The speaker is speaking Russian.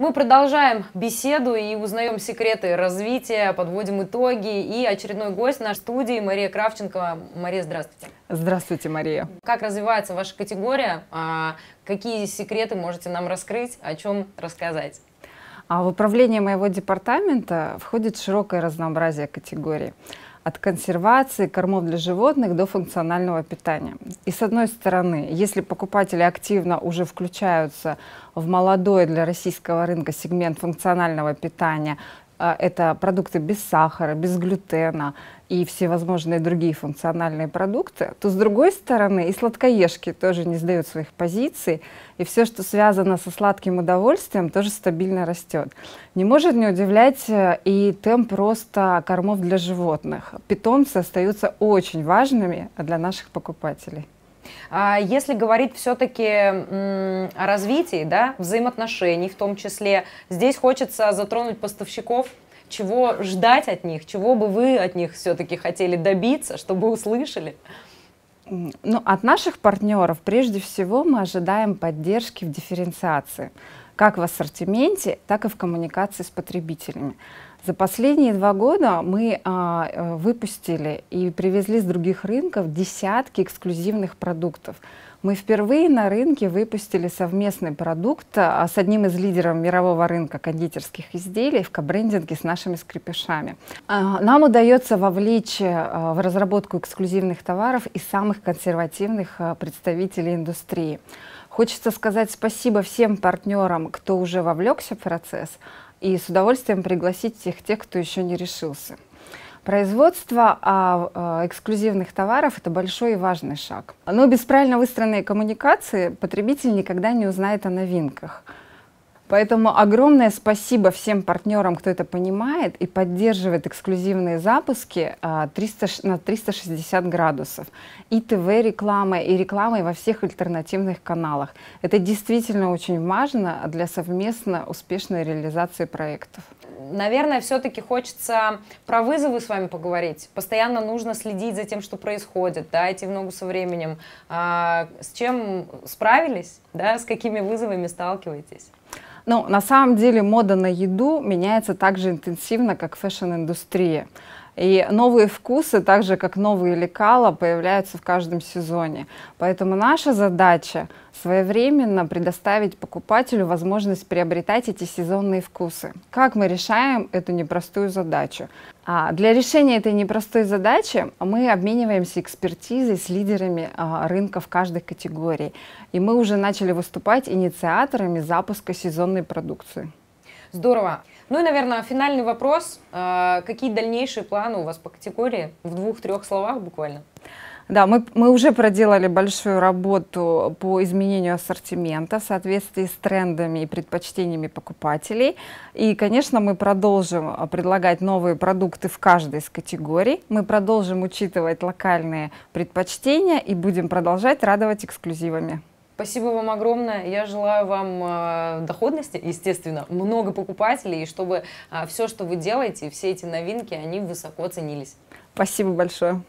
Мы продолжаем беседу и узнаем секреты развития, подводим итоги. И очередной гость нашей студии Мария Кравченко. Мария, здравствуйте. Здравствуйте, Мария. Как развивается ваша категория? А, какие секреты можете нам раскрыть? О чем рассказать? А в управление моего департамента входит широкое разнообразие категорий от консервации кормов для животных до функционального питания. И с одной стороны, если покупатели активно уже включаются в молодой для российского рынка сегмент функционального питания, а, это продукты без сахара, без глютена и всевозможные другие функциональные продукты, то с другой стороны и сладкоежки тоже не сдают своих позиций, и все, что связано со сладким удовольствием, тоже стабильно растет. Не может не удивлять э, и темп роста кормов для животных. Питомцы остаются очень важными для наших покупателей. А, если говорить все-таки о развитии да, взаимоотношений, в том числе, здесь хочется затронуть поставщиков, чего ждать от них, чего бы вы от них все-таки хотели добиться, чтобы услышали? Ну, от наших партнеров прежде всего мы ожидаем поддержки в дифференциации, как в ассортименте, так и в коммуникации с потребителями. За последние два года мы а, э, выпустили и привезли с других рынков десятки эксклюзивных продуктов. Мы впервые на рынке выпустили совместный продукт а, с одним из лидеров мирового рынка кондитерских изделий в кабрендинге с нашими скрипишами. А, нам удается вовлечь э, в разработку эксклюзивных товаров и самых консервативных э, представителей индустрии. Хочется сказать спасибо всем партнерам, кто уже вовлекся в процесс, и с удовольствием пригласить тех, тех кто еще не решился. Производство а, а, эксклюзивных товаров – это большой и важный шаг. Но без правильно выстроенной коммуникации потребитель никогда не узнает о новинках – Поэтому огромное спасибо всем партнерам, кто это понимает и поддерживает эксклюзивные запуски 300, а, на 360 градусов. И ТВ-реклама, и рекламой во всех альтернативных каналах. Это действительно очень важно для совместно успешной реализации проектов. Наверное, все-таки хочется про вызовы с вами поговорить. Постоянно нужно следить за тем, что происходит, да, идти в ногу со временем. А, с чем справились, да, с какими вызовами сталкиваетесь? Ну, на самом деле мода на еду меняется так же интенсивно, как фэшн-индустрия. И новые вкусы, так же как новые лекала, появляются в каждом сезоне. Поэтому наша задача своевременно предоставить покупателю возможность приобретать эти сезонные вкусы. Как мы решаем эту непростую задачу? А для решения этой непростой задачи мы обмениваемся экспертизой с лидерами а, рынка в каждой категории. И мы уже начали выступать инициаторами запуска сезонной продукции. Здорово. Ну и, наверное, финальный вопрос. А, какие дальнейшие планы у вас по категории? В двух-трех словах буквально. Да, мы, мы уже проделали большую работу по изменению ассортимента в соответствии с трендами и предпочтениями покупателей. И, конечно, мы продолжим а, предлагать новые продукты в каждой из категорий. Мы продолжим учитывать локальные предпочтения и будем продолжать радовать эксклюзивами. Спасибо вам огромное. Я желаю вам э, доходности, естественно, много покупателей, и чтобы э, все, что вы делаете, все эти новинки, они высоко ценились. Спасибо большое.